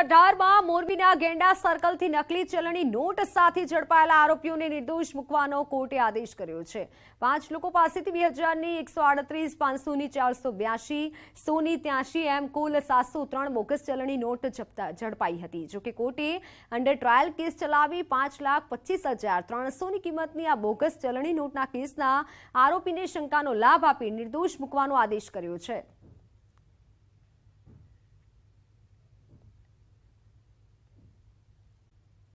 અઢારમાં મોરબીના ગેંડા સર્કલથી નકલી ચલણી નોટ સાથે ઝડપાયેલા આરોપીઓને નિર્દોષ મૂકવાનો કોર્ટે આદેશ કર્યો છે પાંચ લોકો પાસેથી બે હજારની એકસો આડત્રીસ પાંચસોની ચારસો બ્યાસી સોની ત્યાંશી એમ કુલ સાતસો ત્રણ બોગસ ચલણી નોટ ઝડપાઈ હતી જોકે કોર્ટે અંડર ટ્રાયલ કેસ ચલાવી પાંચ લાખ પચીસ હજાર ત્રણસોની કિંમતની આ બોગસ ચલણી નોટના કેસના આરોપીને શંકાનો લાભ આપી નિર્દોષ મૂકવાનો આદેશ કર્યો છે